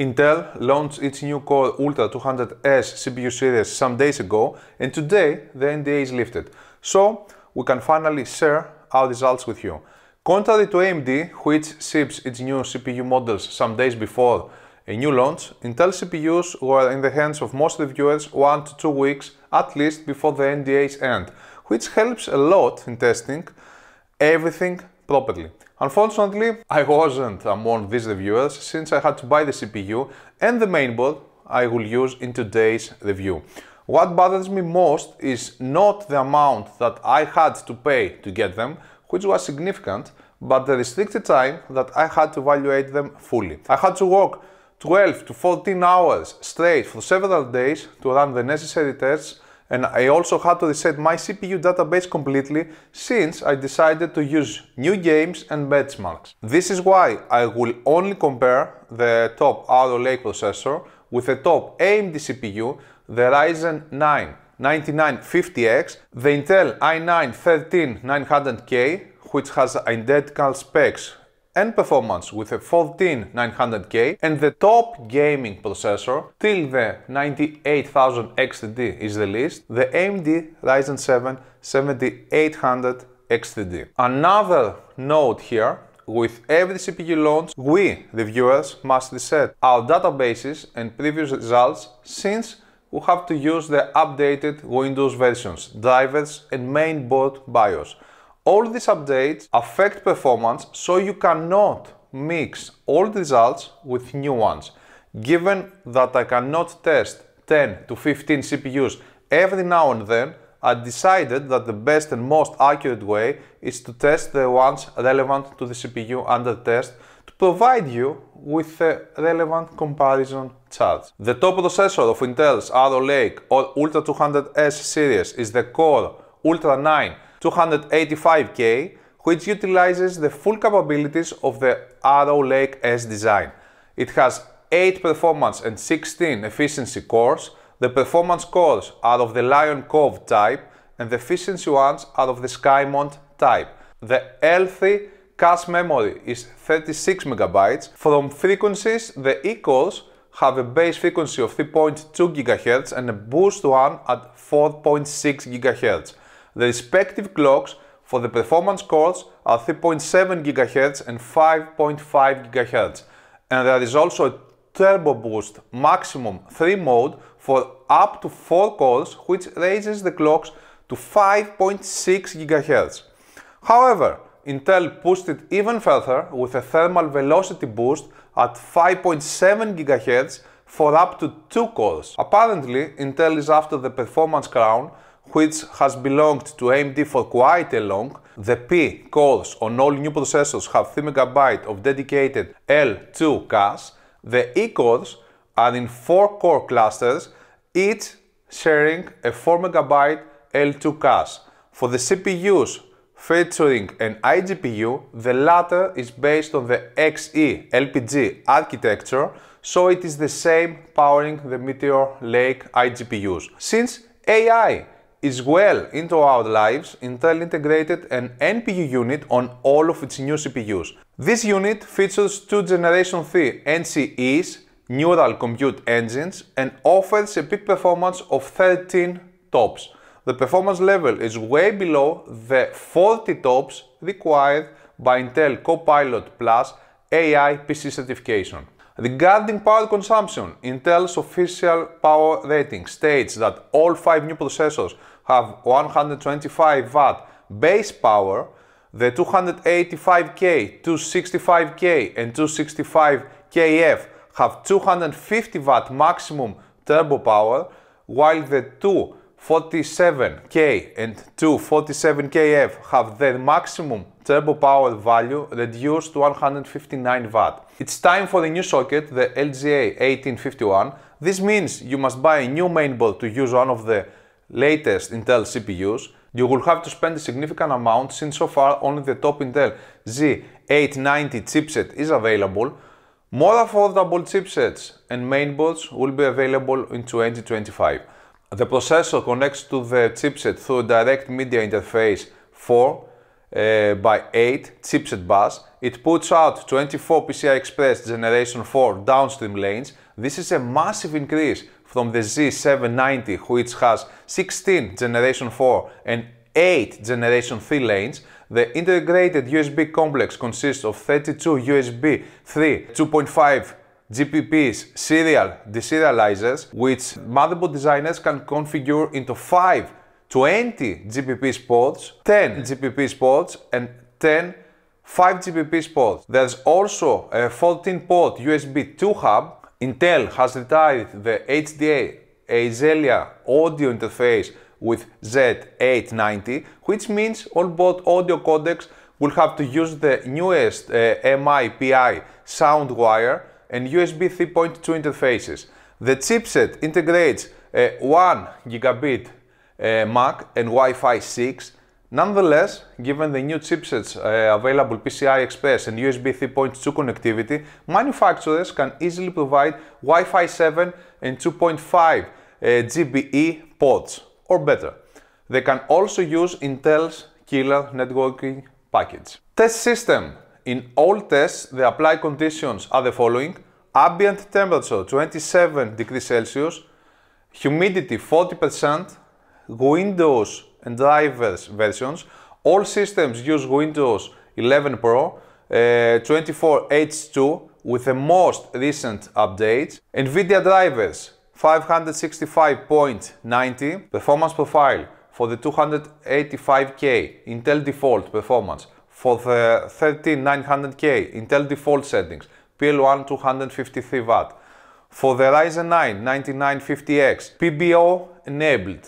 Intel launched its new Core Ultra 200S CPU series some days ago, and today the NDA is lifted. So we can finally share our results with you. Contrary to AMD, which ships its new CPU models some days before a new launch, Intel CPUs were in the hands of most reviewers one to two weeks at least before the NDA's end, which helps a lot in testing everything properly. Unfortunately, I wasn't among these reviewers since I had to buy the CPU and the mainboard I will use in today's review. What bothers me most is not the amount that I had to pay to get them, which was significant, but the restricted time that I had to evaluate them fully. I had to work 12 to 14 hours straight for several days to run the necessary tests and I also had to reset my CPU database completely since I decided to use new games and benchmarks. This is why I will only compare the top Arrow Lake processor with the top AMD CPU, the Ryzen 9 9950X, the Intel i9 13900K, which has identical specs and performance with a 14900K and the top gaming processor till the 98000XTD is released, the AMD Ryzen 7 7800XTD. Another note here with every CPU launch, we, the viewers, must reset our databases and previous results since we have to use the updated Windows versions, drivers and mainboard BIOS all these updates affect performance, so you cannot mix old results with new ones. Given that I cannot test 10 to 15 CPUs every now and then, I decided that the best and most accurate way is to test the ones relevant to the CPU under test to provide you with the relevant comparison charts. The top processor of Intel's Arrow Lake or Ultra 200S series is the Core Ultra 9 285K, which utilizes the full capabilities of the Arrow Lake S design. It has 8 performance and 16 efficiency cores. The performance cores are of the Lion Cove type and the efficiency ones are of the SkyMont type. The healthy cache memory is 36 MB. From frequencies, the E-cores have a base frequency of 3.2 GHz and a boost one at 4.6 GHz. The respective clocks for the performance cores are 3.7 GHz and 5.5 GHz. And there is also a Turbo Boost Maximum 3 mode for up to 4 cores, which raises the clocks to 5.6 GHz. However, Intel pushed it even further with a thermal velocity boost at 5.7 GHz for up to 2 cores. Apparently, Intel is after the performance crown which has belonged to AMD for quite a long. The P cores on all new processors have 3 MB of dedicated L2 cache. The E cores are in 4 core clusters, each sharing a 4 MB L2 cache. For the CPUs featuring an iGPU, the latter is based on the XE LPG architecture, so it is the same powering the Meteor Lake iGPUs. Since AI is well into our lives, Intel integrated an NPU unit on all of its new CPUs. This unit features two Generation 3 NCEs, Neural Compute Engines, and offers a peak performance of 13 TOPS. The performance level is way below the 40 TOPS required by Intel Copilot Plus AI PC certification. Regarding power consumption, Intel's official power rating states that all five new processors have 125 watt base power, the 285K, 265K, and 265KF have 250 watt maximum turbo power, while the two 47K and 247KF have their maximum turbo power value reduced to 159 Watt. It's time for the new socket, the LGA1851. This means you must buy a new mainboard to use one of the latest Intel CPUs. You will have to spend a significant amount since so far only the top Intel Z890 chipset is available. More affordable chipsets and mainboards will be available in 2025. The processor connects to the chipset through a direct media interface 4 uh, by 8 chipset bus. It puts out 24 PCI Express Generation 4 downstream lanes. This is a massive increase from the Z790, which has 16 Generation 4 and 8 Generation 3 lanes. The integrated USB complex consists of 32 USB 3 2.5 GPPs, serial deserializers, which motherboard designers can configure into 5 20 GPPs ports, 10 GPPs ports, and 10 5 GPPs ports. There's also a 14 port USB 2 hub. Intel has retired the HDA Azelia audio interface with Z890, which means all board audio codecs will have to use the newest uh, MIPI wire and USB 3.2 interfaces. The chipset integrates a 1 gigabit uh, MAC and Wi-Fi 6. Nonetheless, given the new chipsets uh, available PCI Express and USB 3.2 connectivity, manufacturers can easily provide Wi-Fi 7 and 2.5 uh, GBE ports or better. They can also use Intel's Killer networking package. Test system in all tests, the applied conditions are the following. Ambient temperature 27 degrees Celsius, humidity 40%, Windows and drivers versions. All systems use Windows 11 Pro, uh, 24H2 with the most recent updates. NVIDIA drivers 565.90, performance profile for the 285K Intel default performance for the 13900K Intel default settings, PL1 253 Watt. For the Ryzen 9 9950X, PBO enabled.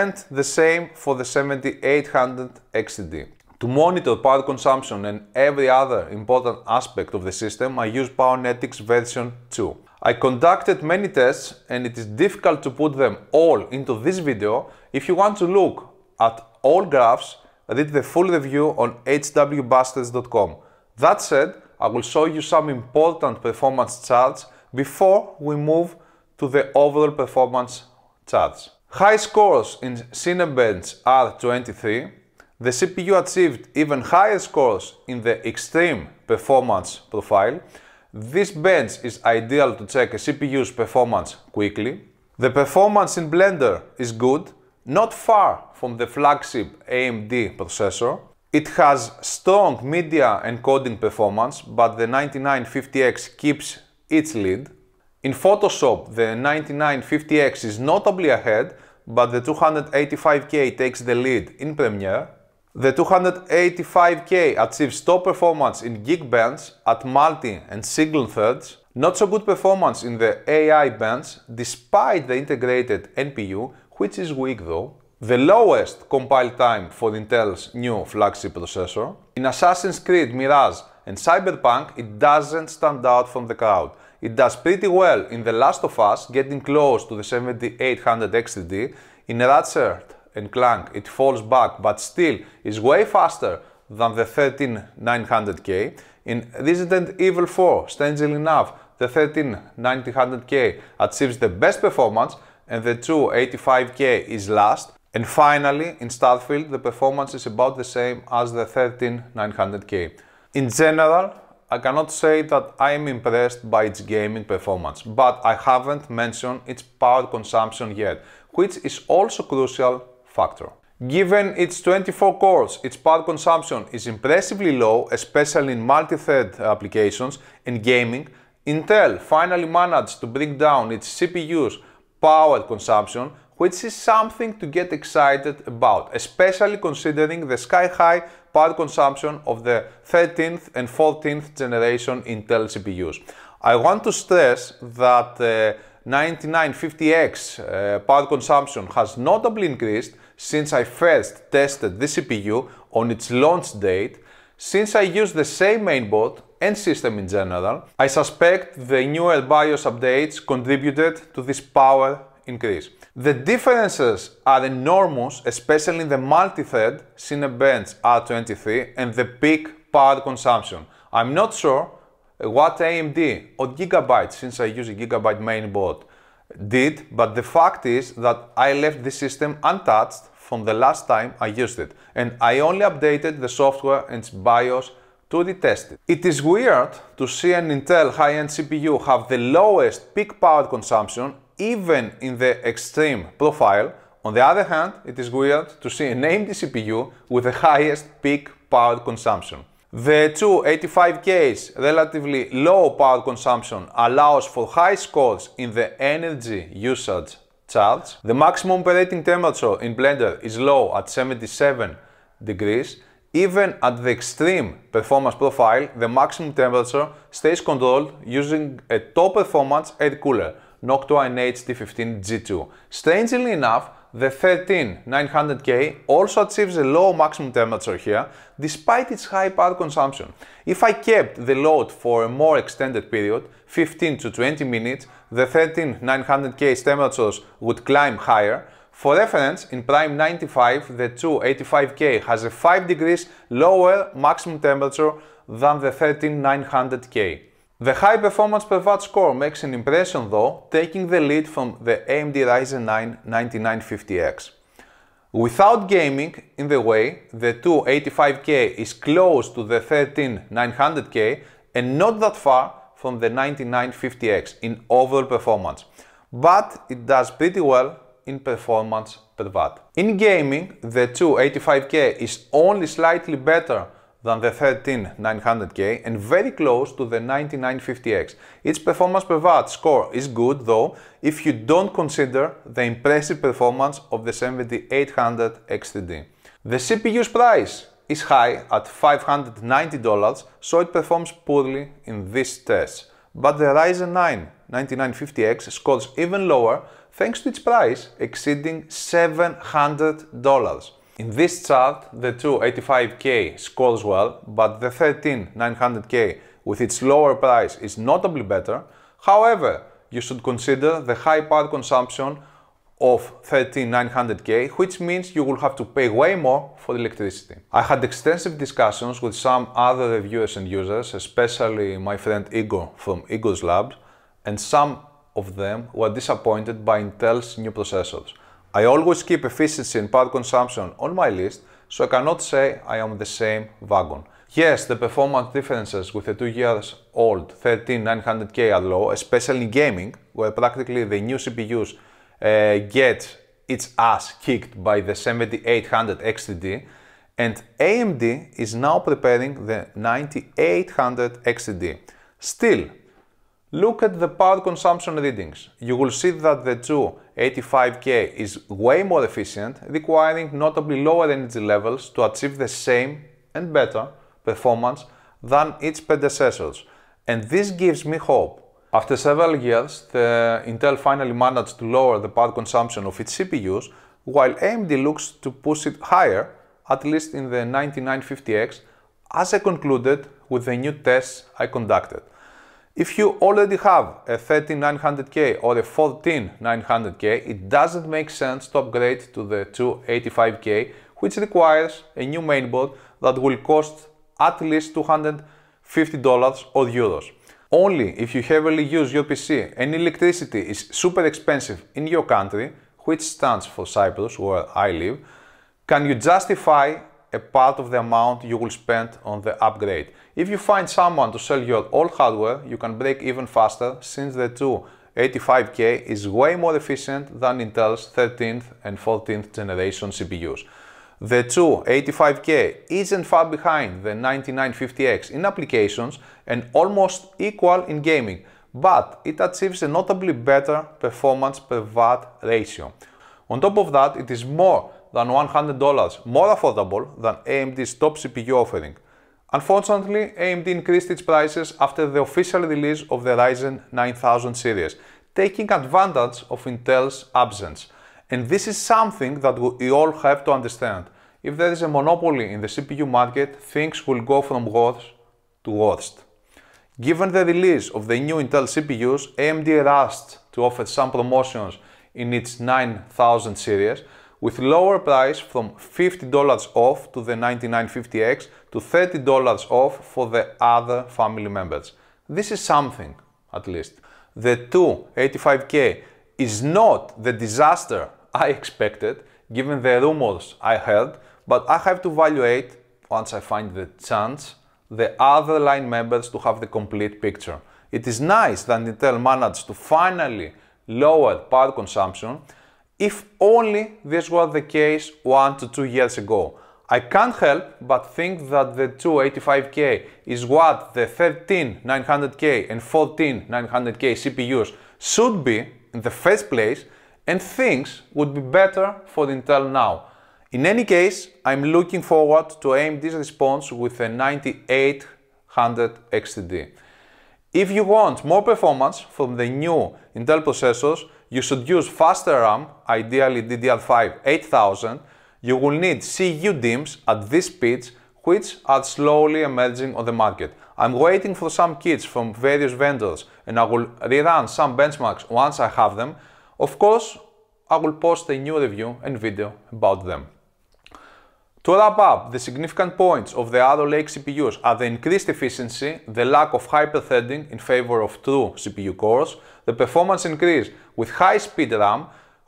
And the same for the 7800 xd To monitor power consumption and every other important aspect of the system, I use PowerNetics version 2. I conducted many tests and it is difficult to put them all into this video. If you want to look at all graphs, read the full review on hwbastards.com. That said, I will show you some important performance charts before we move to the overall performance charts. High scores in Cinebench are 23. The CPU achieved even higher scores in the extreme performance profile. This bench is ideal to check a CPU's performance quickly. The performance in Blender is good not far from the flagship AMD processor. It has strong media encoding performance, but the 9950X keeps its lead. In Photoshop, the 9950X is notably ahead, but the 285K takes the lead in Premiere. The 285K achieves top performance in Geekbench at multi and single threads, not so good performance in the AI bench despite the integrated NPU which is weak though. The lowest compile time for Intel's new flagship processor. In Assassin's Creed, Mirage and Cyberpunk, it doesn't stand out from the crowd. It does pretty well in The Last of Us, getting close to the 7800 XTD. In Ratchet and Clank, it falls back, but still is way faster than the 13900K. In Resident Evil 4, strangely enough, the 13900K achieves the best performance, and the true 85K is last. And finally, in Starfield, the performance is about the same as the 13900K. In general, I cannot say that I am impressed by its gaming performance, but I haven't mentioned its power consumption yet, which is also crucial factor. Given its 24 cores, its power consumption is impressively low, especially in multi-thread applications and gaming, Intel finally managed to bring down its CPUs power consumption, which is something to get excited about, especially considering the sky-high power consumption of the 13th and 14th generation Intel CPUs. I want to stress that uh, 9950X uh, power consumption has notably increased since I first tested the CPU on its launch date, since I used the same mainboard and system in general, I suspect the newer BIOS updates contributed to this power increase. The differences are enormous, especially in the multi-thread Cinebench R23 and the peak power consumption. I'm not sure what AMD or Gigabyte, since I use a Gigabyte mainboard, did, but the fact is that I left this system untouched from the last time I used it, and I only updated the software and its BIOS to be tested. It is weird to see an Intel high-end CPU have the lowest peak power consumption even in the extreme profile. On the other hand, it is weird to see an AMD CPU with the highest peak power consumption. The two 85K's relatively low power consumption allows for high scores in the energy usage charts. The maximum operating temperature in Blender is low at 77 degrees even at the extreme performance profile, the maximum temperature stays controlled using a top performance air cooler, Noctua NH-T15 G2. Strangely enough, the 13900K also achieves a low maximum temperature here, despite its high power consumption. If I kept the load for a more extended period, 15 to 20 minutes, the 13900K's temperatures would climb higher, for reference, in Prime 95, the 285K has a 5 degrees lower maximum temperature than the 13900K. The high performance per watt score makes an impression though, taking the lead from the AMD Ryzen 9 9950X. Without gaming, in the way, the 285K is close to the 13900K and not that far from the 9950X in overall performance, but it does pretty well in performance per watt. In gaming, the 285K is only slightly better than the 13900K and very close to the 9950X. Its performance per watt score is good though if you don't consider the impressive performance of the 7800 X3D. The CPU's price is high at $590, so it performs poorly in this test. But the Ryzen 9 9950X scores even lower thanks to its price exceeding $700. In this chart, the two 85K scores well, but the 13900 k with its lower price is notably better. However, you should consider the high power consumption of 13900 k which means you will have to pay way more for electricity. I had extensive discussions with some other reviewers and users, especially my friend Igor from Igor's Labs, and some of them were disappointed by Intel's new processors. I always keep efficiency and power consumption on my list, so I cannot say I am the same wagon. Yes, the performance differences with the 2 years old 13900K are low, especially in gaming, where practically the new CPUs uh, get its ass kicked by the 7800 XTD, and AMD is now preparing the 9800 XTD. Still, Look at the power consumption readings. You will see that the 285 85K is way more efficient, requiring notably lower energy levels to achieve the same and better performance than its predecessors. And this gives me hope. After several years, the Intel finally managed to lower the power consumption of its CPUs, while AMD looks to push it higher, at least in the 9950X, as I concluded with the new tests I conducted. If you already have a 13900K or a 14900K, it doesn't make sense to upgrade to the 285K, which requires a new mainboard that will cost at least $250 or euros. Only if you heavily use your PC and electricity is super expensive in your country, which stands for Cyprus, where I live, can you justify a part of the amount you will spend on the upgrade. If you find someone to sell your old hardware, you can break even faster since the 285K is way more efficient than Intel's 13th and 14th generation CPUs. The 285K isn't far behind the 9950X in applications and almost equal in gaming, but it achieves a notably better performance per watt ratio. On top of that, it is more than $100 more affordable than AMD's top CPU offering. Unfortunately, AMD increased its prices after the official release of the Ryzen 9000 series, taking advantage of Intel's absence. And this is something that we all have to understand. If there is a monopoly in the CPU market, things will go from worse to worst. Given the release of the new Intel CPUs, AMD rushed to offer some promotions in its 9000 series, with lower price from $50 off to the 9950X to $30 off for the other family members. This is something, at least. The 285K is not the disaster I expected, given the rumors I heard, but I have to evaluate, once I find the chance, the other line members to have the complete picture. It is nice that Intel managed to finally lower power consumption, if only this was the case one to two years ago. I can't help but think that the 285K is what the 13900K and 14900K CPUs should be in the first place and things would be better for Intel now. In any case, I'm looking forward to AMD's response with a 9800 XTD. If you want more performance from the new Intel processors, you should use faster RAM, ideally DDR5 8000. You will need CU DIMMs at this speeds, which are slowly emerging on the market. I'm waiting for some kits from various vendors and I will rerun some benchmarks once I have them. Of course, I will post a new review and video about them. To wrap up, the significant points of the Arrow Lake CPUs are the increased efficiency, the lack of hyperthreading in favor of true CPU cores, the performance increase with high-speed RAM,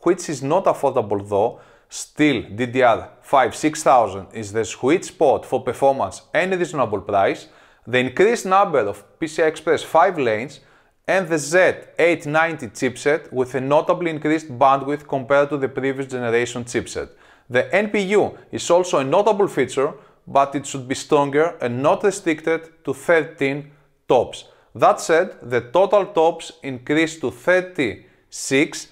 which is not affordable though, still DDR5-6000 is the sweet spot for performance and reasonable price, the increased number of PCI Express 5 lanes, and the Z890 chipset with a notably increased bandwidth compared to the previous generation chipset. The NPU is also a notable feature, but it should be stronger and not restricted to 13 tops. That said, the total tops increase to 36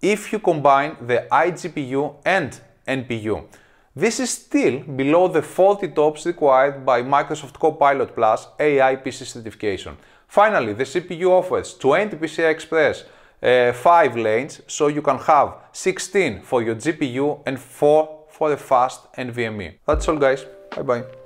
if you combine the iGPU and NPU. This is still below the 40 tops required by Microsoft Copilot Plus AI PC certification. Finally, the CPU offers 20 PCI Express uh, 5 lanes, so you can have 16 for your GPU and 4 for the fast NVMe. That's all guys, bye bye.